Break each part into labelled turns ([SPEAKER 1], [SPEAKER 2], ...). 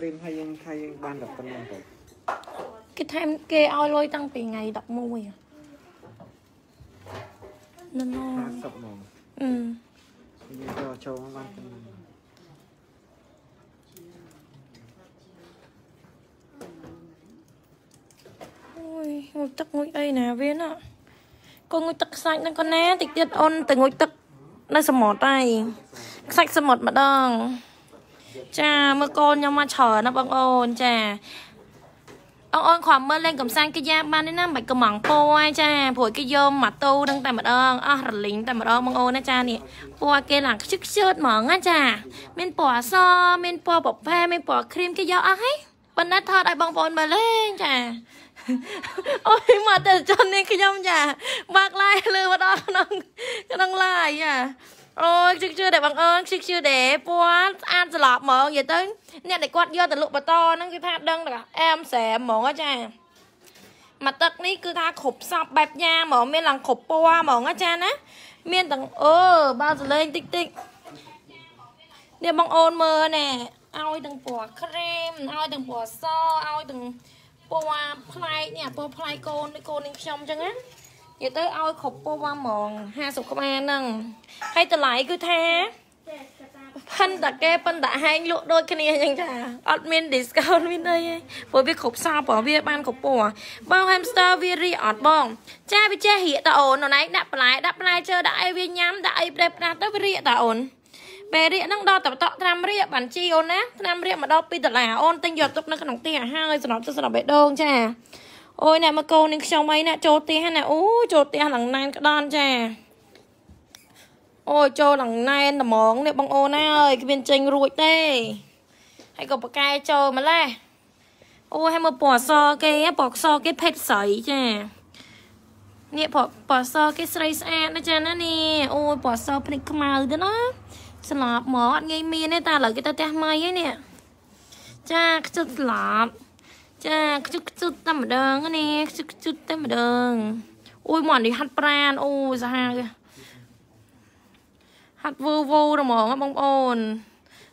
[SPEAKER 1] ព្រីមហើយយើងថាយើងបានតែប៉ុណ្្នឹងទៅគេថែមគេឲ្យលុយតាំងពីថ្ងៃ11ណ៎ណ៎50ហ្មងអឺយ
[SPEAKER 2] ើងចូ
[SPEAKER 1] លចូលបានប៉ុណ្្នឹងអូយងូតទឹកងូតអីណាវាណាកូនងូតទឹកខ្សាច់ហ្នឹងកូនណាតិចទៀតអូនទៅងូតទឹកនៅសមុទ្រហើយខ្សាច់សមុទ្រម្ដងចាមើលកូនខ្ញុំមកច្រើនណាបងអូនចាអងអូនខំមើលលេងកំសាន្តគេយ៉ាបានទេណាមិនកំងពោឯចាព្រោះគេយកម៉ាតូនឹងតែម្ដងអស់រលីងតែម្ដងបងអូនណាចានេះពណ៌គេឡើងខ្ជិកខ្ជឺតហ្មងណាចា មានពណ៌អសមានពណ៌ប្រផែមានពណ៌គ្រីមគេយកអស់ហីបណ្ណាថតឲ្យបងប្អូនមើលលេងចាអូយមកតែជននេះខ្ញុំចាបាក់ឡាយលើម្ដងក្នុង ក្នុងឡាយចាអូយជឹកជឿដែរបងអូនជឹកជឿដែរពណ៌ស្អាតស្លាប់ហ្មងនិយាយទៅអ្នកដែលគាត់យកទៅលក់បន្តហ្នឹងគឺថាដឹងតែអែមស្រែហ្មងអាចាមកទឹកនេះគឺថាគ្រប់សពបែបយ៉ាហ្មងមានឡើងគ្រប់ពណ៌ហ្មងអាចាណាមានទាំងអូបើសលេងតិចតិចនេះបងអូនមើលណែឲ្យទាំងពណ៌ក្រេមឲ្យទាំងពណ៌សឲ្យទាំងពណ៌ផ្លែកនេះពណ៌ផ្លែកកូនកូននេះខ្ញុំអញ្ចឹងណានិយាយទៅឲ្យគ្រប់ពោះបានហ្មង50ក្បាលហ្នឹងហើយតម្លៃគឺថាប៉ិនតាគេប៉ិនតាហែងលក់ដូចគ្នាអញ្ចឹងចាអត់មាន discount មានអីទេព្រោះវាគ្រប់សពព្រោះវាបានគ្រប់ពណ៌បង hamster វារីអត់បងចាវាចេះរៀកតាអូនណ៎ឯងដាក់បន្លែដាក់បន្លែជើដាក់អីវាញ៉ាំដាក់អីប្រេះប្រាស់ទៅវារីកតាអូនពេលរៀកហ្នឹងដល់តបតក់ត្រាំរៀកបានជីអូនណាត្រាំរៀកមកដល់2ដុល្លារអូនទិញយកទុកនៅក្នុងទីអាហារឲ្យសម្រាប់ទៅសម្រាប់បេះដូងចាអូយអ្នកមកកូននឹងខ្ញុំអីណាចូលផ្ទះណាអូ ចូលផ្ទះឡើងណែនក្តានចាអូយចូលឡើងណែនត្មងនេះបងអូនណាអើយគ្មានចេញរួចទេហើយក៏ប្រកែចូលម្លេះអូហើយមើលពណ៌សគេពណ៌សគេភេទស្រីចានេះពណ៌ពណ៌សគេស្រីស្អាតណាចាណានេះអូយពណ៌សភ្នែកខ្មៅទៅណាស្លាប់ហ្មងអត់ងាយមានទេតែឥឡូវគេទៅផ្ទះម៉ៃហើយនេះចាខ្ជិលស្លាប់ចាខ្ជិតខ្ជិតតែម្ដងណាខ្ជិតខ្ជិតតែម្ដងអូយមកនេះហាត់ប្រានអូយសាហាវហាត់វើវូហ្មងបងប្អូន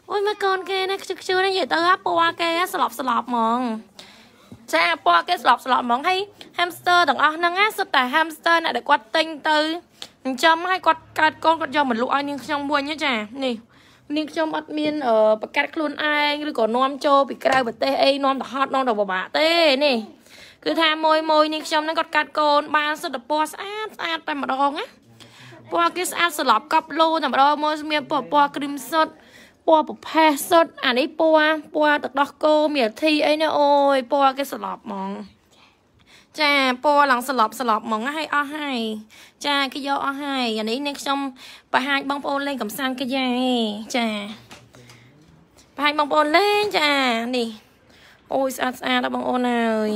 [SPEAKER 1] អូយមើលកូនគេណាខ្ជិតខ្ជិតណានិយាយទៅពណ៌គេស្លប់ស្លប់ហ្មងចាពណ៌គេស្លប់ស្លប់ហ្មងហើយ hamster ទាំងអស់ហ្នឹងណាសុទ្ធតែ hamster អ្នកដែលគាត់ទិញទៅអញ្ចឹងហើយគាត់កើតកូនគាត់យកមកលក់ឲ្យនាងខ្ញុំមួយចានេះនាងខ្ញុំអត់មានប្រកាសខ្លួនឯងឬក៏នាំចូលពីក្រៅប្រទេសអីនាំទៅហត់នាំទៅពិបាកទេនេះគឺថាមួយមួយនាងខ្ញុំហ្នឹងគាត់កាត់កូន បានសុទ្ធពណ៌ស្អាតស្អាតតែម្ដងណាពណ៌គេស្អាតស្លាប់កប់លោតែម្ដងមកមានពណ៌ពណ៌គ្រីមសុទ្ធពណ៌ប្រផេះសុទ្ធអានេះពណ៌ពណ៌ទឹកដោះគោមានអធិអីណាអូយពណ៌គេស្លាប់ហ្មងចាពណ៌ឡើងស្លប់ស្លប់ហ្មងហើយអស់ហើយចាគេយកអស់ហើយអានេះនេះខ្ញុំបង្ហាញបងប្អូនលេងកំសាន្តគេយ៉ាងចាបង្ហាញបងប្អូនលេងចានេះ អូយស្អាតស្អាតបងអូនហើយ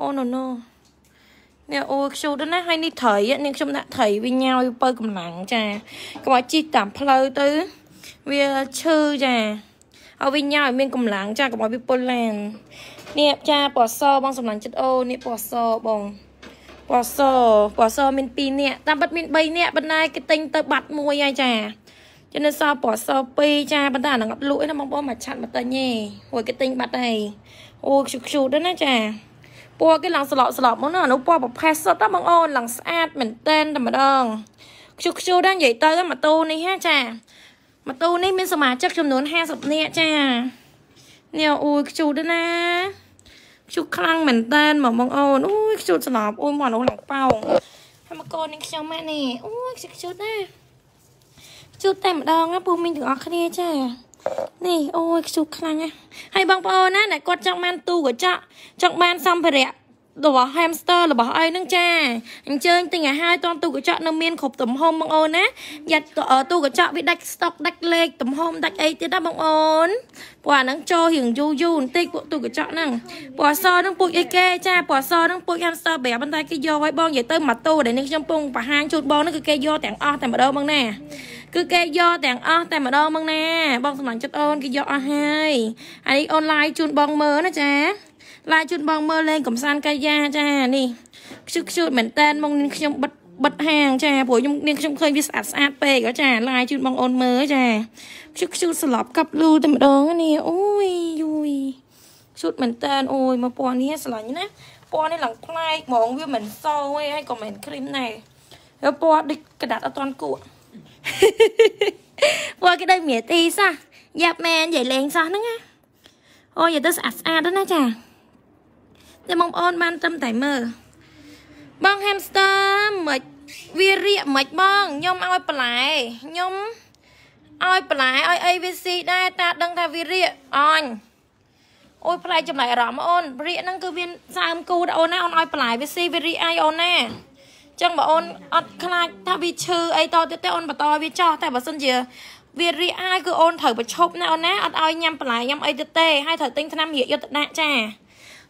[SPEAKER 1] អូណូណូនេះអូខ្ជូតណាហើយនេះត្រីនេះខ្ញុំដាក់ត្រីវាញ៉ោយបើកម្លាំងចាកុំឲ្យជីកតាមផ្លូវទៅវាឈឺចាឲ្យវាញ៉ោយមានកម្លាំងចាកុំឲ្យវាពុលឡាននេះចាពណ៌សបងសំឡាញ់ចិត្តអូនេះពណ៌សបងពណ៌សពណ៌សមាន2នាក់តាមពិតមាន3នាក់បណ្ណាគេទិញទៅបាត់មួយហើយចាចឹងនៅសល់ពណ៌ស2ចាប៉ុន្តែអានឹងអត់លក់ទេណាបងប្អូនមកឆាត់មកទិញទេហួយគេទិញបាត់ហើយអូខ្ជូខ្ជូទៅណាចាពណ៌គេឡើងស្លោកស្លោកមកណាអានោះពណ៌ប្រផេះសុទ្ធណាបងអូនឡើងស្អាតមែនតែនតែម្ដងខ្ជូខ្ជូដែរនិយាយទៅម៉ូតូនេះហ่าចាម៉ូតូនេះមានសមាជិកចំនួន50នាក់ចានេះអូយខ្ជូដែរណាខ្ជុះខ្លាំងមែនតែនមកបងអូនអូយខ្ជុះស្លាប់អូយមកអូនឡើងប៉ោងហើយមកកូននឹងខ្ញុំម៉ែនេះអូយខ្ជុះខ្ជុះដែរខ្ជុះតែម្ដងណាពូមីងទាំងអស់គ្នាចានេះអូយខ្ជុះខ្លាំងណាស់ហើយបងប្អូនណាអ្នកគាត់ចង់បានទូកញ្ចក់ចង់បានសម្ភារៈរបស់ hamster របស់អីហ្នឹងចាអញ្ជើញទិញឲ្យហើយតន់ទូកញ្ចក់នៅមានគ្រប់ទំហំបងអូនណាយ៉ាត់ទូកញ្ចក់វាដាច់ stock ដាច់លេខទំហំដាច់អីទៀតណាបងអូនពួកអាហ្នឹង ចូលរឿងយូរយូរបន្តិចពួកទូកញ្ចក់ហ្នឹងពួកអសហ្នឹងពួកអីគេចាពួកអសហ្នឹងពួក hamster ប្រាប់ប៉ុន្តែគេយកឲ្យបងនិយាយទៅម៉ាតូដែលនេះខ្ញុំពងបង្ហាញជូនបងហ្នឹងគឺគេយកទាំងអស់តែម្ដងបងណាគឺគេយកទាំងអស់តែម្ដងមកណា បងសំឡងចិត្តអូនគេយកអស់ហើយអានេះអនឡាញជូនបងមើលណាចាឡាយជូនបងមើលលេងកំសាន្តកាយាចានេះខ្ជិះខ្ជូតមែនតែនមកនាងខ្ញុំបិទបិទហាងចាព្រោះខ្ញុំនាងខ្ញុំឃើញវាស្អាតស្អាតពេកចាឡាយជូនបងអូនមើលចាខ្ជិះខ្ជូតស្លាប់កាប់លូតែម្ដងនេះអូយយូយខ្ជូតមែនតែនអូយមកពណ៌នេះស្រឡាញ់ណាពណ៌នេះឡើងប្លែកហ្មងវាមិនសអទេហើយក៏មិនគ្រីមដែរហើយពណ៌ដូចកដាត់អត់តន់គក់ពណ៌គេដូចមាទីសោះយ៉ាប់មែននិយាយលេងសោះហ្នឹងណាអូយយកទៅស្អាតស្អាតទៅណាចាតែបងប្អូនបានត្រឹមតែមើលបង hamster មិនវារៀកមិនបងខ្ញុំឲ្យបន្លែខ្ញុំឲ្យបន្លែឲ្យអីវាស៊ីដែរតាដឹងថាវារៀកអញអូយផ្លែចំណាយអារម្មណ៍អូនរៀកហ្នឹងគឺវាសើមគូតអូនណាអូនឲ្យបន្លែវាស៊ីវារីកអាយអូនណាចឹងបើអូនអត់ខ្លាចថាវាឈឺអីតទៀតទេអូនបន្តវាចោះតែបើសិនជាវារីអាយគឺអូនត្រូវប្រឈប់ណាអូនណាអត់ឲ្យញ៉ាំបន្លែញ៉ាំអីទៀតទេហើយត្រូវទិញថ្នាំរៀកយកទៅដាក់ចា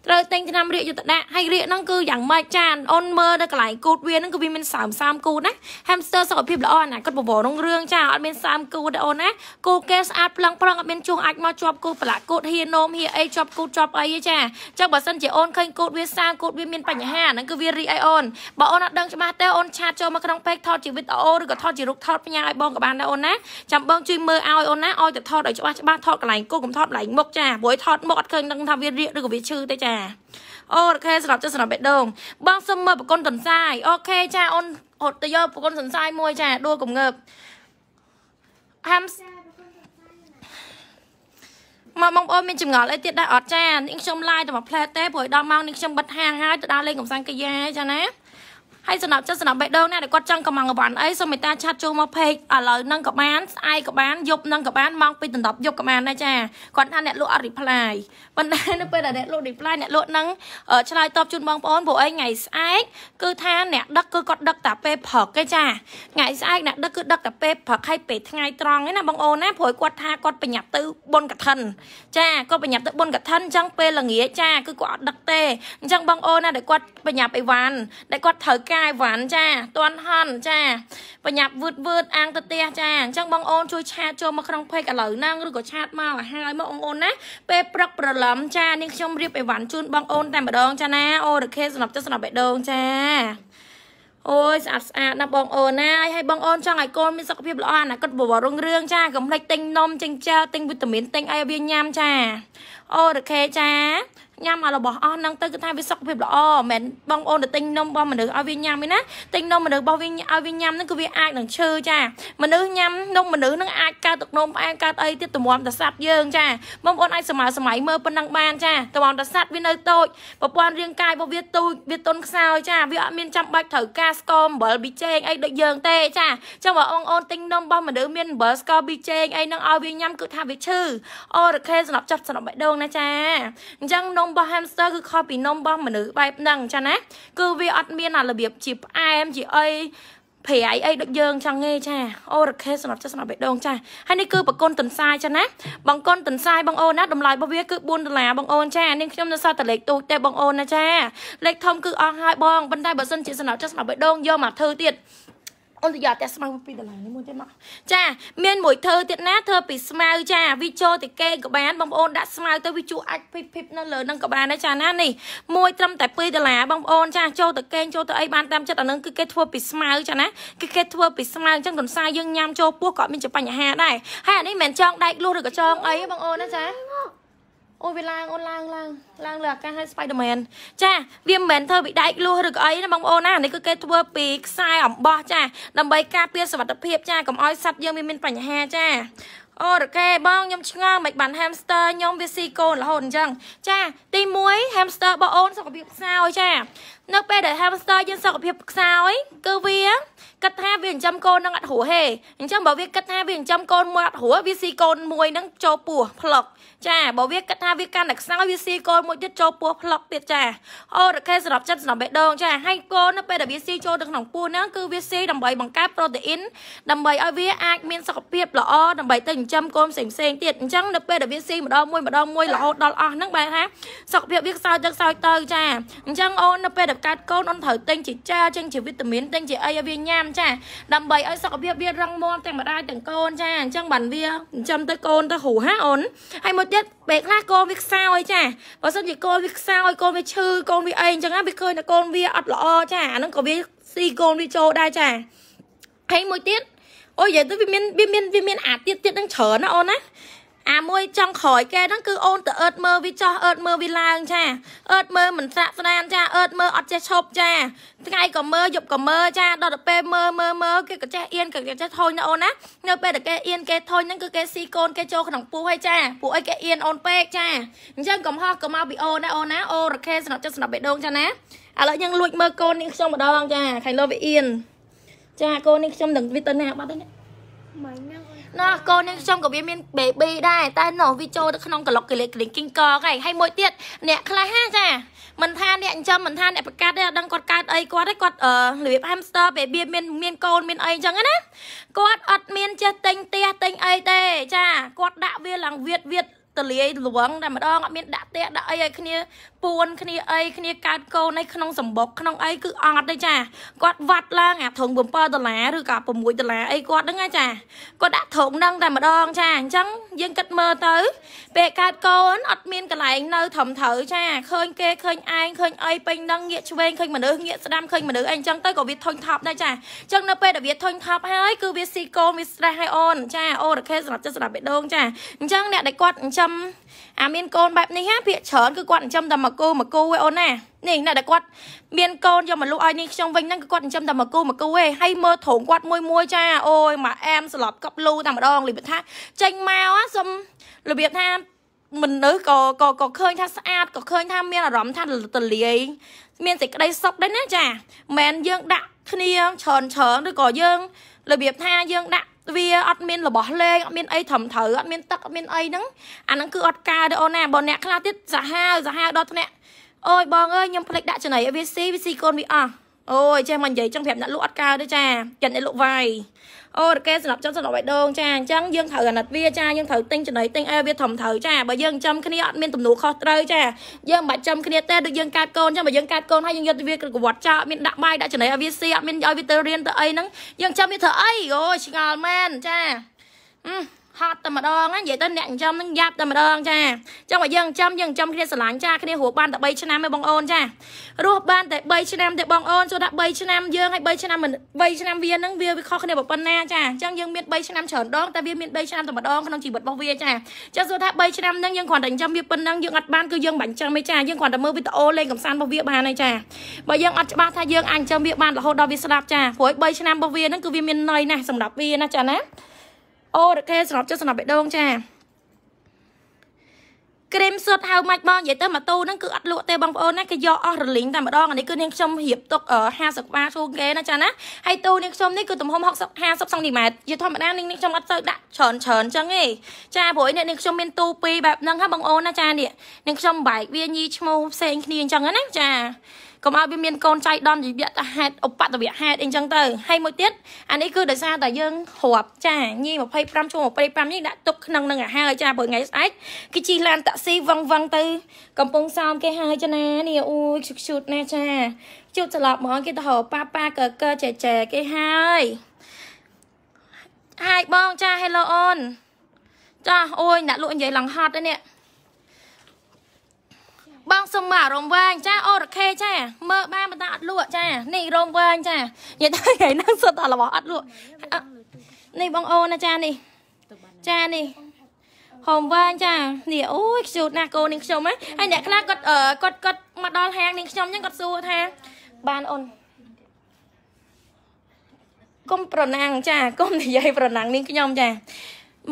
[SPEAKER 1] ត្រូវទិញថ្នាំរាកយកទៅដាក់ហើយរាកហ្នឹងគឺយ៉ាងម៉េចចាអូនមើលនៅកន្លែងគូតវាហ្នឹងគឺវាមានសើមសើមគូតណា hamster សុខភាពល្អអនាគតបបរក្នុងរឿងចាអត់មានសើមគូតទេអូនណាគូគេស្អាតប្លង់ប្រងអត់មានជួងអាចមកជាប់គូតប្រឡាក់គូតហៀនោមហៀអីជាប់គូតជាប់អីចាចឹងបើសិនជាអូនឃើញគូតវាសើមគូតវាមានបញ្ហាហ្នឹងគឺវារីកអីអូនបើអូនអត់ដឹងច្បាស់ទេអូនឆាតចូលមកក្នុងពេកថតជាវីដេអូឬក៏ថតជារូបថតផ្ញើឲ្យបងក៏បានដែរអូនណាចាំបងជួយមើលឲ្យអូនណាឲ្យទៅថតឲ្យច្បាស់ច្បាស់ថតកន្លែងគូតកុំថតកន្លែងមុខចាព្រោះថតមុខអត់ឃើញដឹងថាវារីកឬក៏វាឈឺទេចាអូអូខេសម្រាប់ចិត្តសម្រាប់បេះដូងបងសុំមើលប្រគុណសនសាយអូខេចាអូនហត់ទៅយកប្រគុណសនសាយមួយ ចាដួលកំងើបហាំមកបងប្អូនមានចម្ងល់អីទៀតដែរអត់ចានេះខ្ញុំឡាយតែមួយផ្លែទេព្រោះដល់ម៉ោងនេះខ្ញុំបិទហាងហើយទៅដើរលេងកំសាន្តកាយាចាណាហើយសំណប់ចិត្តសំណប់បេះដូងណាដែលគាត់ចង់កំងវ៉ាន់អីសូមមេត្តាឆាត់ចូលមកពេកឥឡូវហ្នឹងក៏បានស្អែកក៏បានយប់ហ្នឹងក៏បានម៉ោង2ដណ្ដប់យប់ក៏បានដែរចាគាត់ថាអ្នកលក់អត់ reply ប៉ុន្តែនៅពេលដែលអ្នកលក់ reply អ្នកលក់ហ្នឹងឆ្លើយតបជូនបងប្អូនពួកឯងថ្ងៃស្អែកគឺថាអ្នកដឹកគឺគាត់ដឹកតែពេលព្រឹកទេចាថ្ងៃស្អែកអ្នកដឹកគឺដឹកតែពេលព្រឹកហើយពេលថ្ងៃត្រង់ឯណាបងអូនណាព្រោះគាត់ថាគាត់ប្រញាប់ទៅបុណ្យកឋិនចាគាត់ប្រញាប់ទៅបុណ្យកឋិនអញ្ចឹងពេលល្ងាចចាគឺគាត់អត់ដឹកទេអញ្ចឹងបងអូនណាដែលគាត់ប្រញាប់អីវ៉ាន់ដែលគាត់ត្រូវការចាអីវ៉ាន់ចាតន់ហន់ចាប្រញាប់វឺតវឺតអាងទៅផ្ទះចាអញ្ចឹងបងអូនជួយឆាតចូលមកក្នុង page ឥឡូវហ្នឹងឬក៏ឆាតមកឲ្យហើយមកបងអូនណាពេលព្រឹកប្រឡំចានាងខ្ញុំរៀបអីវ៉ាន់ជូនបងអូនតែម្ដងចាណាអូរខេសំណប់ចិត្តសំណប់បេះដូងចាអូយស្អាតស្អាតណាបងអូនណាហើយបងអូនចង់ឲ្យកូនមានសុខភាពល្អអនាគតបវររុងរឿងចាកុំភ្លេចទិញនំចិញ្ចើទិញវីតាមីនទិញអីវាញ៉ាំចាអូរខេចាញ៉ាំអារបស់អស់ហ្នឹងទៅគឺថាវាសុខភាពល្អមិនបងប្អូនទៅទិញនំរបស់មនុស្សឲ្យវាញ៉ាំឯណាទិញនំមនុស្សរបស់វាឲ្យវាញ៉ាំហ្នឹងគឺវាអាចនឹងឈឺចាមនុស្សញ៉ាំនំមនុស្សហ្នឹងអាចកើតទឹកនោមផ្អែមកើតអីទៀតតម្រាំតសัตว์យើងចាបងប្អូនអាចសម័យសម័យមើលប៉ុណ្ណឹងបានចាតម្រាំតសัตว์វានៅតូចប្រព័ន្ធរាងកាយរបស់វាទូចវាទន់ខ្សោយចាវាអត់មានចាំបាច់ត្រូវការស្ករអំបិលប៊ីចេងអីដូចយើងទេចាអញ្ចឹងបើអងអូនទិញនំរបស់មនុស្សមានអំបិលស្ករប៊ីចេងអីហ្នឹងឲ្យវាញ៉ាំគឺថាវាឈឺអូរ៉ាខេសម្រាប់ចាត់សម្រាប់បេះដូងណាចាអញ្ចឹងនំមរបស់ hamster គឺខុសពីនំរបស់មនុស្សបែបហ្នឹងចាណាគឺវាអត់មានអារបៀបជាផ្អែមជាអីប្រៃអីដូចយើងចង់ទេចាអូរ៉ូខេសម្រាប់ចិត្តសម្រាប់បេះដូងចាហើយនេះគឺបង្គន់ទន្សាយចាណាបង្គន់ទន្សាយបងអូនណាតម្លៃរបស់វាគឺ4ដុល្លារបងអូនចានាងខ្ញុំនៅសល់តែលេខទូចទេបងអូនណាចាលេខធំគឺអស់ហើយបងប៉ុន្តែបើសិនជាសម្រាប់ចិត្តសម្រាប់បេះដូងយកមកធ្វើទៀតអូនយោតែស្មៅ2ដុល្លារនេះមួយទៀតមកចាមានមួយធ្វើទៀតណាធ្វើពីស្មៅចាវាចូលទៅគេក៏បានបងប្អូនដាក់ស្មៅទៅវាជក់អាចភិបភិបនៅលើនឹងក៏បានដែរចាណានេះមួយត្រឹមតែ2ដុល្លារបងប្អូនចាចូលទៅគេងចូលទៅអីបានតាមចិត្តអានឹងគឺគេធ្វើពីស្មៅចាណាគឺគេធ្វើពីស្មៅអញ្ចឹងកន្សែយើងញ៉ាំចូលពោះក៏អត់មានជាបញ្ហាដែរហើយអានេះមិនមែនចងដែកលុះឬក៏ចងអីបងប្អូនណាចាអូវាឡើងអូនឡើងឡើងឡើងលើអាកាសឲ្យ Spider-Man ចាវាមិនមែនធ្វើពីដែកលួសឬក៏អីណាបងប្អូនណានេះគឺគេធ្វើពីខ្សែអំបោះចាដើម្បីការពារសុវត្ថិភាពចាកុំឲ្យសត្វយើងវាមានបញ្ហាចាអូរកែបងខ្ញុំឆ្ងល់មិនបាន hamster ខ្ញុំវាស៊ីកូនរហូតអញ្ចឹងចាទី1 hamster បងអូនសុខភាពស្អាតចានៅពេលដែល hamster យើងសុខភាពខ្សោយគឺវាគិតថាវាចិញ្ចឹមកូននឹងអត់រួចទេអញ្ចឹងបើវាគិតថាវាចិញ្ចឹមកូនមួយអត់រួចវាស៊ីកូនមួយនឹងចូលពោះផ្លុកចាបើវាគិតថាវាកាន់តែខ្សោយវាស៊ីកូនមួយទៀតចូលពោះផ្លុកទៀតចាអូរកេសម្រាប់ចិត្តសម្រាប់បេះដូងចាហើយកូននៅពេលដែលវាស៊ីចូលទៅក្នុងពោះហ្នឹងគឺវាស៊ីដើម្បីបង្កើតប្រូតេអ៊ីនដើម្បីឲ្យវាអាចមានសុខភាពល្អដើម្បីទៅចិញ្ចឹមកូនផ្សេងផ្សេងទៀតអញ្ចឹងនៅពេលដែលវាស៊ីម្ដងមួយម្ដងមួយរហូតដល់អស់ហ្នឹងបែរថាសុខភាពវាខ្សោយទៅខ្សោយទៅចាអញ្ចឹងអូននៅពេលដែលកើតកូនអូនត្រូវទិញជាចាទិញជាវីតាមីនទិញជាអីឲ្យវាញ៉ាំចាដើម្បីឲ្យសុខភាពវារឹងមាំទាំងម្ដាយទាំងកូនចាអញ្ចឹងបានវាចិញ្ចឹមទៅកូនទៅហូរហាអូនហើយមួយទៀតពេលខ្លះកូនវាខ្សោយចាបើសិនជាកូនវាខ្សោយកូនវាឈឺកូនវាអីអញ្ចឹងវាឃើញតែកូនវាអត់ល្អចាអាហ្នឹងក៏វាស៊ីកូនវាចូលដែរចាហើយមួយទៀតអូយនិយាយទៅវាមានវាមានវាមានអាទៀតទៀតនឹងច្រើនណាអូនណាអាមួយចង់ក្រោយគេហ្នឹងគឺអូនទៅអឺតមើលវាចោះអឺតមើលវាឡើងចាអឺតមើលមិនស្រាក់ស្រានចាអឺតមើលអត់ចេះឈប់ចា ថ្ងៃក៏មើលយប់ក៏មើលចាដល់ទៅពេលមើលមើលមើលគេក៏ចេះអៀនក៏ចេះធុញណាអូនណានៅពេលដែលគេអៀនគេធុញហ្នឹងគឺគេស៊ីកូនគេចូលក្នុងពោះហើយចា ពួកអីគេអៀនអូនពេកចាអញ្ចឹងកំហុសក៏មកពីអូនណាអូនណាអូរខេស្នប់ចិត្តស្នប់បេះដូងចាណាឥឡូវយើងលួចមើលកូននាងខ្ញុំម្ដងចាខៃលោវាអៀនចាកូននាងខ្ញុំនឹងវាទៅណាបាត់ហើយម៉េចហ្នឹងណាកូនយើងខ្ញុំក៏វាមាន baby ដែរតែនោះវាចូលទៅក្នុងក្លុកកិលេសគ្លីងគីងកកហើយហើយមួយទៀតអ្នកខ្លះចាមិនថាអ្នកចិញ្ចឹមមិនថាអ្នកប្រកាសទេអត់ដឹងគាត់កើតអីគាត់ទេគាត់របៀប hamster baby មានមានកូនមានអីអញ្ចឹងណាគាត់អត់មានចេះទិញផ្ទះទិញអីទេចាគាត់ដាក់វាឡើងវៀតវៀតតលាយលវងតែម្ដងអត់មានដាក់ផ្ទះដាក់អីឲ្យគ្នាពួនគ្នាអីគ្នាកើតកូននៅក្នុងសម្បុកក្នុងអីគឺអត់ទេចាគាត់វត្តឡើងអាធុង7ដុល្លារឬក៏6ដុល្លារអីគាត់ហ្នឹងណាចាគាត់ដាក់ធុងហ្នឹងតែម្ដងចាអញ្ចឹងយើងគិតមើលទៅពេលកើតកូនអត់មានកន្លែងនៅត្រឹមត្រូវចាឃើញគេឃើញឯងឃើញអីពេញហ្នឹងងាកឆ្វេងឃើញមនុស្សងាកស្ដាំឃើញមនុស្សអីអញ្ចឹងទៅក៏វាធុញថប់ដែរចាអញ្ចឹងនៅពេលដែលវាធុញថប់ហើយគឺវាស៊ីកូនវា stress ហើយអូនចាអូរ៉ាខេសម្រាប់ចិត្តសម្រាប់បេះដូងចាអញ្ចឹងអ្នកដែលគាត់ចិញ្ចឹមអាមានកូនបែបនេះហាភាកច្រើនគឺគាត់ចិញ្ចឹមតែមកគូមកគូឯអូនណានេះអ្នកដែលគាត់មានកូនយកមកលក់ឲ្យនេះខ្ញុំវិញហ្នឹងគឺគាត់ចិញ្ចឹមតែមកគូមកគូឯងហើយមើលធំគាត់មួយមួយចាអូយមកអែមស្លប់កប់លូតែម្ដងលីបថាចេញមកសុំរបៀបថាមនុស្សក៏ក៏ក៏ឃើញថាស្អាតក៏ឃើញថាមានអារម្មណ៍ថាទលាយមានសេចក្តីសុខដែរណាចាមិនមែនយើងដាក់គ្នាច្រើនច្រើនឬក៏យើងរបៀបថាយើងដាក់វាអត់មានរបស់លេងអត់មានអីត្រឹមត្រូវអត់មានទឹកអត់មានអីហ្នឹងអាហ្នឹងគឺអត់ការទេអូនណាបើអ្នកខ្លះទៀតសាហាវសាហាវដល់ថ្នាក់អូយបងអើយខ្ញុំភ្លេចដាក់ចំណៃឲ្យវាស៊ីវាស៊ីកូនវាអស់អូយចេះមកនិយាយចឹងប្រាប់អ្នកលក់អត់កើទេចាចិត្តអ្នកលក់វាយអូរកែសន្លប់ចុងសន្លប់ឲ្យដងចាអញ្ចឹងយើងត្រូវអាណិតវាចា យើងត្រូវទិញចំណីទិញអីវាត្រឹមត្រូវចាបើយើងចំគ្នាអត់មានទំនួលខុសត្រូវចាយើងមិនបាច់ចំគ្នាទេដូចយើងកាត់កូនចឹងបើយើងកាត់កូនហើយយើងយកទៅវាក្រវត្តចោលមានដាក់បាយដាក់ចំណីឲ្យវាស៊ីអត់មានឲ្យវាទៅរៀនទៅអីហ្នឹងយើងចាំវាធ្វើអីអូឆ្ងល់មែនចាអឺហត់តែម្ដងណានិយាយទៅអ្នកចិញ្ចឹមនឹងយ៉ាប់តែម្ដងចាចឹងបើយើងចិញ្ចឹមយើងចិញ្ចឹមគ្នាស្រឡាញ់ចាគ្នារួចបានតែ3ឆ្នាំឯងបងអូនចារស់បានតែ3ឆ្នាំទេបងអូនចូលថា3ឆ្នាំយើងហើយ3ឆ្នាំ3ឆ្នាំវានឹងវាវាខុសគ្នាប៉ុណ្ណាចាអញ្ចឹងយើងមាន3ឆ្នាំច្រើនដងតែវាមាន3ឆ្នាំតែម្ដងក្នុងជីវិតរបស់វាចាចឹងសួរថា3ឆ្នាំនឹងយើងគ្រាន់តែចិញ្ចឹមវាប៉ុណ្ណឹងយើងអត់បានគឺយើងបាញ់ចឹងទេចាយើងគ្រាន់តែមើលវីដេអូលេងកំសាន្តរបស់វាបានហើយចាបើយើងអត់ច្បាស់ថាយើងអាចចិញ្ចឹមវាបានរហូតដល់វាស្ដាប់ចាព្រោះ3ឆ្នាំរបស់វានឹងគឺវាមានន័យណាស់សម្រាប់វាណាចាណាអូរកែស្នប់ចិត្តស្នប់បេះដូងចាក្រែមសុតហៅម៉ាច់បងនិយាយទៅម៉ូតូហ្នឹងគឺអត់លក់ទេបងប្អូនណាគេយកអស់រលីងតែម្ដងអានេះគឺនាងខ្ញុំរៀបទុក50ក្បាលជូនគេណាចាណាហើយតូនាងខ្ញុំនេះគឺទំហំ60 50សង់ទីម៉ែត្រជាធម្មតានាងខ្ញុំអត់ទៅដាក់ច្រើនច្រើនចឹងទេចាព្រោះនេះនាងខ្ញុំមានទូពីរបែបហ្នឹងហ่าបងអូនណាចានេះនាងខ្ញុំបែកវាញីឈ្មោះផ្សេងគ្នាចឹងណាចាកុំឲ្យវាមានកូនចៃដន្យយតហេតុឧបតវៈហេតុអីចឹងទៅហើយមួយទៀតអានេះគឺដោយសារតែយើងហួបចាញី25ជួ25នេះដាក់ទុកក្នុងនឹងអាហារចាព្រោះថ្ងៃស្អែកគេជិះឡានតាក់ស៊ីវឹងវឹងទៅកំពុងសោមគេហើយចាណានេះអូយខ្ជុកខ្ជុតណាចាជុតច្រឡប់ហ្មងគេទៅហៅប៉ាប៉ាកើកើចែចែគេហើយហើយបងចា hello អូនចាអូយអ្នកលក់និយាយឡើងហត់ទេនេះបងសុំមករំវែងចាអូរ៉ូខេ ចា មើលបានមិនតាអត់លក់ចានេះរំវែងចានិយាយទៅថ្ងៃហ្នឹងសុទ្ធតែរបស់អត់លក់នេះបងអូនណាចានេះចានេះហមវែងចានេះអូយខ្ជូតណាស់កូននាងខ្ញុំហ៎ហើយអ្នកខ្លះគាត់គាត់គាត់មកដល់ហាងនាងខ្ញុំអញ្ចឹងគាត់សួរថាបានអូនកុំប្រណាំងចាកុំនិយាយ ប្រណាំងនាងខ្ញុំចា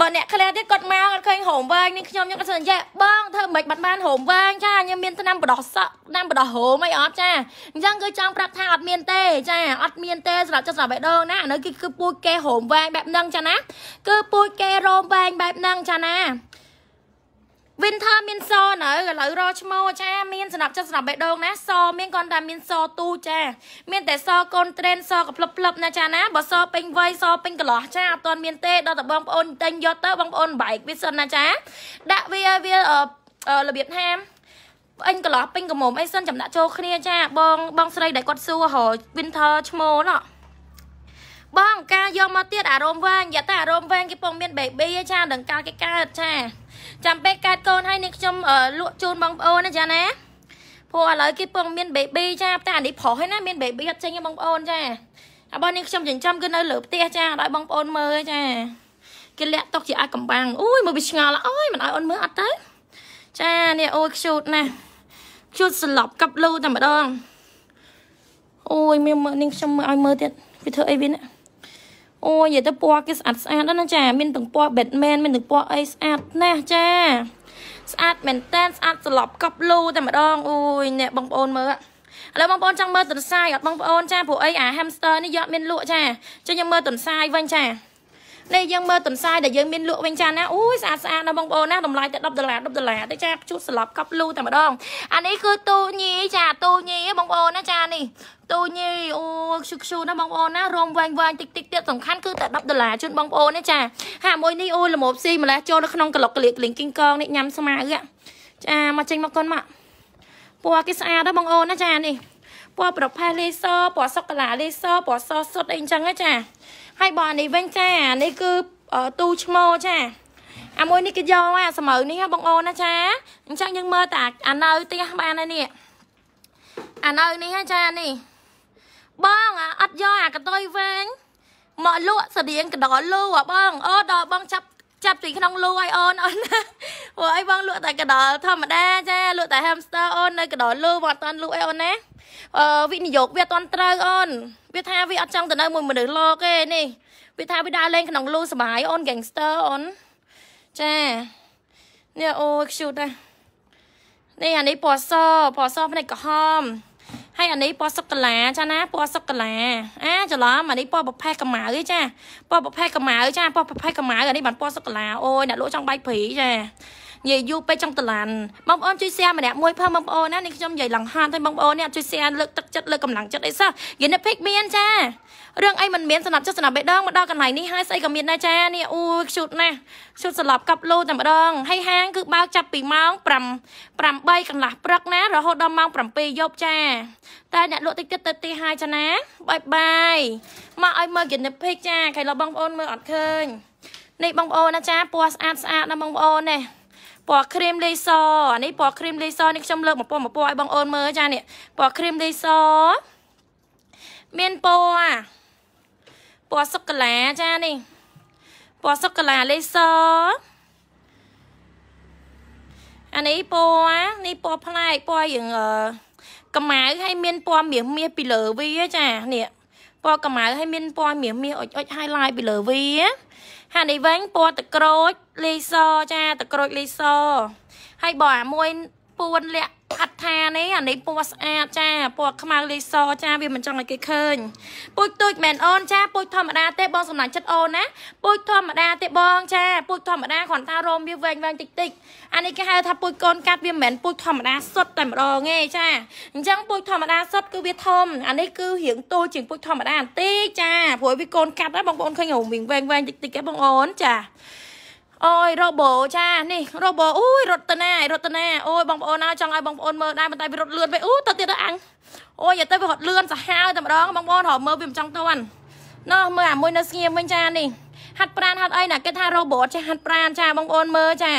[SPEAKER 1] បើអ្នកខ្លះទៀតគាត់មកគាត់ឃើញហោមវែងនេះខ្ញុំខ្ញុំគាត់សន្យាបងធ្វើមិនបាត់បានហោមវែងចាខ្ញុំមានឆ្នាំបដោះសក់ឆ្នាំបដោះហោមអីអត់ចាអញ្ចឹងគឺចង់ប្រាប់ថាអត់មានទេចាអត់មានទេសម្រាប់ចិត្តសម្រាប់បេះដូងណានៅគឺគឺពូជគេហោមវែងបែបហ្នឹងចាណាគឺពូជគេរោមវែងបែបហ្នឹងចាណា Winter មានស នៅឥឡូវរកឈ្មោះចាមានសំណាប់ចិត្តសំណាប់បេះដូងណា ស មានគ្រាន់តែមានសទូចា មានតែសកូនត្រេនសកផ្លឹបផ្លឹបណាចាណាបើសពេញវ័យសពេញកន្លោះចាអត់ទាន់មានទេដល់តែបងប្អូនទិញយកទៅបងប្អូនបែកវាសិនណាចាដាក់វាវារបៀបហាមពេញកន្លោះពេញកមុំអីសិនចំដាក់ចូលគ្នាចា បងបងស្រីដែលគាត់សួររ Winter ឈ្មោះណោះបងការយកមកទៀតអារម្មណ៍វែងយតតែអារម្មណ៍វែងគេពងមាន baby ចាដឹងកាលគេកើតចាចាំពេលកើតកូនហើយនាងខ្ញុំលក់ជូនបងប្អូនណាចាណាព្រោះឥឡូវគេពងមាន baby ចាតែអានេះប្រុសហើយណាមាន baby អត់ចេញទេបងប្អូនចារបស់នាងខ្ញុំចិញ្ចឹមគឺនៅលើផ្ទះចាដល់បងប្អូនមើលចាគេលាក់តុកជាអាចកំបាំងអូយមើលវាឆ្ងល់អូយមិនឲ្យអូនមើលអត់ទៅចានេះអូយខ្ជូតណាស់ខ្ជូតសន្លប់កាប់លូតែម្ដងអូយមានមើលនាងខ្ញុំមើលឲ្យមើលទៀតវាធ្វើអីវាណាអូនិយាយទៅពណ៌គេស្អាតស្អាតណាចា មានទាំងពណ៌ Batman មានទាំងពណ៌អីស្អាតណាស់ចា ស្អាតមែនតែនស្អាតស្លប់កប់លូតែម្ដងអូយអ្នកបងប្អូនមើលឥឡូវបងប្អូនចង់មើលទន្សាយអត់បងប្អូនចាព្រោះអីអា hamster នេះយកមានលក់ចាចឹងខ្ញុំមើលទន្សាយវិញចានេះយើងមើលទំសាយដែលយើងមានលក់វិញចាណាអូយស្អាតស្អាតណាបងប្អូនណាតម្លៃតែ10ដុល្លារ10ដុល្លារតែចាជូតសន្លប់កប់លូតែម្ដងអានេះគឺទូញីចាទូញីបងប្អូនណាចានេះ ទូញីអូខ្ជូខ្ជូណាបងប្អូនណារោមវែងវែងតិចតិចទៀតសំខាន់គឺតែ10ដុល្លារជូនបងប្អូនណាចាហាក់មួយនេះអូល្មមស៊ីម្លេះចូលនៅក្នុងក្លុកក្លៀកលីងគីងកងនេះញ៉ាំស្មៅចាមកចេញមកកូនមកពណ៌គេស្អាតណាបងប្អូនណាចានេះពណ៌ប្រផេះលេសពណ៌សូកូឡាលេសពណ៌សសុទ្ធអីអញ្ចឹងណាចាហើយបើនេះវិញចានេះគឺទូឈ្មោចាអាមួយនេះគេយកអាសម្រូវនេះបងអូនណាចាអញ្ចឹងយើងមើលតាអានៅផ្ទះបានហើយនេះអានៅនេះហ่าចានេះបងអាអត់យកអាកតុយវែងមកលក់សរៀងកដលលូអាបងអូដល់បងចាប់ចាប់ពីក្នុងលូឲ្យអូនអូនណាព្រោះឲ្យបងលក់តែកដលធម្មតាចាលក់តែ hamster អូននៅកដលលូបងអត់តាន់លក់អីអូនណាអឺវិនិយោគវាអត់តាន់ត្រូវអូនវាថាវាអត់ចង់ទៅនៅមួយមនុស្សលោកទេនេះវាថាវាដើរលេងក្នុងលូសបាយអូន gangster អូនចានេះអូយខ្ជូតណាស់នេះអានេះពណ៌សពណ៌សផ្នែកក្រហមហើយអានេះពណ៌សុកឡាចាណាពណ៌សុកឡាអាច្រឡំអានេះពណ៌ប្រផេះកម៉ៅចាពណ៌ប្រផេះកម៉ៅចាពណ៌ប្រផេះកម៉ៅអានេះបានពណ៌សុកឡាអូយអ្នកលក់ចង់បាយព្រីចានិយាយយូរពេកចង់តឡានបងប្អូនជួយ share ម្នាក់មួយផងបងប្អូនណានេះខ្ញុំនិយាយឡើងហានតែបងប្អូនអ្នកជួយ share លើកទឹកចិត្តលើកកម្លាំងចិត្តអីសោះ Guinea Pig មានចារឿងអីមិនមានសំណាប់ចុះសំណាប់បេះដូងមកដល់កន្លែងនេះហើយស្អីក៏មានដែរចានេះអូយខ្ជូតណាស់ខ្ជូតសន្លប់កាប់លោតែម្ដងហើយហាងគឺបើកចាប់ពីម៉ោង5 8កន្លះព្រឹកណា រហូតដល់ម៉ោង7យប់ចា តែ អ្នកលក់តិចតិចទៅទី5ចាណាបាយបាយមកឲ្យមើល guinea pig ចាខៃលោកបងប្អូនមើលអត់ឃើញនេះបងប្អូនណាចាពណ៌ស្អាតស្អាតណាបងប្អូនណាពណ៌គ្រីមលេសអានេះពណ៌គ្រីមលេសនេះខ្ញុំលើកមកពណ៌មកពណ៌ឲ្យបងអូនមើលចានេះពណ៌គ្រីមលេសមានពណ៌ពណ៌សូកូឡាចានេះពណ៌សូកូឡាលេសអានេះពណ៌នេះពណ៌ផ្លែកពណ៌យើងកម៉ៅហើយមានពណ៌មាសមាសពីលើវាចានេះពណ៌កម៉ៅហើយមានពណ៌មាសមាសអុចអុច highlight ពីលើវាហើយនេះវិញពណ៌តក្រូចលេសចាតក្រូចលេសហើយបើអាមួយពួនលាក់ផាត់ថានេះអានេះពណ៌ស្អាតចាពណ៌ខ្មៅលាយសចាវាមិនចង់ឲ្យគេឃើញពូជទូចមែនអូនចាពូជធម្មតាទេបងសំឡាញ់ចិត្តអូនណាពូជធម្មតាទេបងចាពូជធម្មតាគ្រាន់តែរោមវាវែងវែងតិចតិចអានេះគេហៅថាពូជកូនកាត់វាមិនមែនពូជធម្មតាសុទ្ធតែម្ដងទេចាអញ្ចឹងពូជធម្មតាសុទ្ធគឺវាធំអានេះគឺរៀងតូចជាងពូជធម្មតាបន្តិចចាព្រោះវាកូនកាត់ណាបងប្អូនឃើញរោមវែងវែងតិចតិចទេបងអូនចាអើយរ៉ូបូចានេះរ៉ូបូអូយរត់ទៅណារត់ទៅណាអូយបងប្អូនណាចង់ឲ្យបងប្អូនមើលដែរប៉ុន្តែវារត់លឿនពេកអូទៅទៀតទៅអាំងអូយទៅវារត់លឿនសាហាវតែម្ដងបងប្អូនរកមើលវាមិនចង់ទាន់ណោះមើលអាមួយនៅស្ងៀមវិញចានេះហាត់ប្រានហាត់អីណាគេថារ៉ូបូតចេះហាត់ប្រាន ចាបងប្អូនមើលចា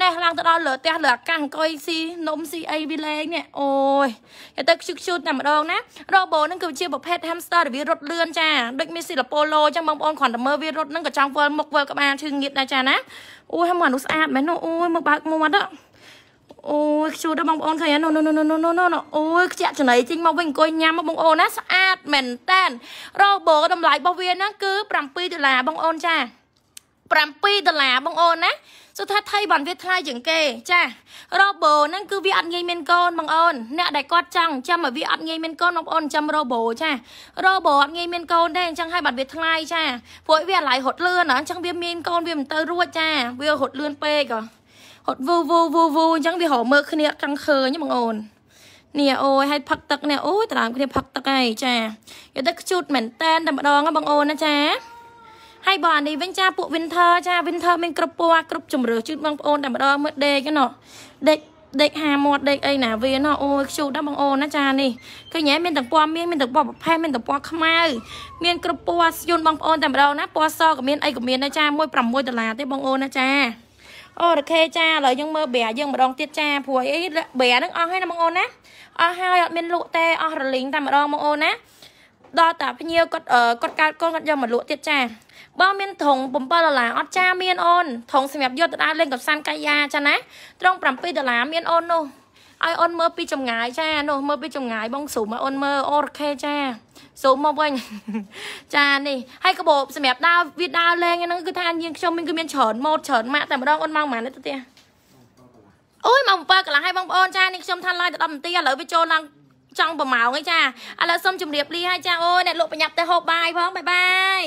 [SPEAKER 1] ណែឡើងទៅដល់លើផ្ទះលើអាកាសអង្គុយស៊ីនំស៊ីអីវាលេងនេះអូយគេទៅខ្ជុកខ្ជូតតែម្ដងណារ៉ូបូតហ្នឹងគឺជាប្រភេទ hamster ដែលវារត់លឿនចាដូចមានស៊ីឡាប៉ូឡូចឹងបងប្អូនគ្រាន់តែមើលវារត់ហ្នឹងក៏ចង់វល់មុខវល់ក្បាលឈឺងៀតដែរចាណាអូយហ្មងអានោះស្អាតមែននោះអូយមកបើកមាត់ហ្នឹងអូយខ្ជូរដល់បងប្អូនឃើញហ្នឹងនោះនោះនោះនោះនោះអូយខ្ជាក់ចំណីជីងមកវិញអង្គុយញ៉ាំមកបងប្អូនណាស្អាតមែនតែនរ៉ូបូតម្លៃរបស់វាហ្នឹងគឺ7ដុល្លារបងប្អូនចា7ដុល្លារបងប្អូនណាសុថាថៃបានវាថ្លៃជាងគេចារ៉ូបូហ្នឹងគឺវាអត់ងាយមានកូនបងអូនអ្នកដែលគាត់ចង់ចាំឲ្យវាអត់ងាយមានកូនបងអូនចាំរ៉ូបូចារ៉ូបូអត់ងាយមានកូនទេអញ្ចឹងឲ្យបានវាថ្លៃចាព្រោះវាអាឡ័យរត់លឿនអញ្ចឹងវាមានកូនវាមិនទៅរួចចាវារត់លឿនពេកហ៎អត់វូវូវូវូអញ្ចឹងវារមើលគ្នាចង់ឃើញបងអូននេះអូយឲ្យផឹកទឹកនេះអូយតាមគ្នាផឹកទឹកហើយចាយកទៅខ្ជូតមែនតែនតែម្ដងបងអូនណាចា ហើយបងអានេះវិញចាពួក winter ចា winter មានគ្រប់ពណ៌គ្រប់ជំរឿជូតបងប្អូនតែម្ដងមើលដេកណោះដេកដេកហាមាត់ដេកអីណាវាណោះអូយខ្ជូតណាបងអូនណាចានេះឃើញហ៎មានទាំងពណ៌មាសមានទាំងពណ៌ប្រផេះមានទាំងពណ៌ខ្មៅមានគ្រប់ពណ៌ស្យូនបងប្អូនតែម្ដងណាពណ៌សក៏មានអីក៏មានណាចា1.6ដុល្លារទេបងអូនណាចាអូរខេចាឥឡូវយើងមើលប្រែយើងម្ដងទៀតចាព្រួយអីប្រែហ្នឹងអស់ហើយណាបងអូនណាអស់ហើយអត់មានលក់ទេអស់រលីងតែម្ដងបងអូនណាដល់តាភ្ញៀវគាត់គាត់កើតកូនគាត់យកមកលក់ទៀតចាបើមានធុង7ដុល្លារអត់ចាមានអូនធុងសម្រាប់យកទៅដើរលេងកំសាន្តកាយាចាណាត្រង់7ដុល្លារមានអូននោះឲ្យអូនមើលពីចម្ងាយចានោះមើលពីចម្ងាយ បងស៊ូមឲ្យអូនមើលអូខេចាស៊ូមមកវិញចានេះហើយកាបូបសម្រាប់ដើរវាដើរលេងហ្នឹងគឺថាញៀងខ្ញុំគឺមានច្រើនម៉ូតច្រើនម៉ាក់តែម្ដងអូនមកប៉ុន្មានទៅទៀតអូយមក7កន្លះហើយបងប្អូនចានេះខ្ញុំថាឡាយទៅ10នាទីឥឡូវវាចូលឡើងចង់ប្រម៉ោងឯចាឥឡូវសូមជម្រាបលាហើយចាអូយអ្នកលក់ប្រញាប់ទៅហូបបាយផងបាយបាយ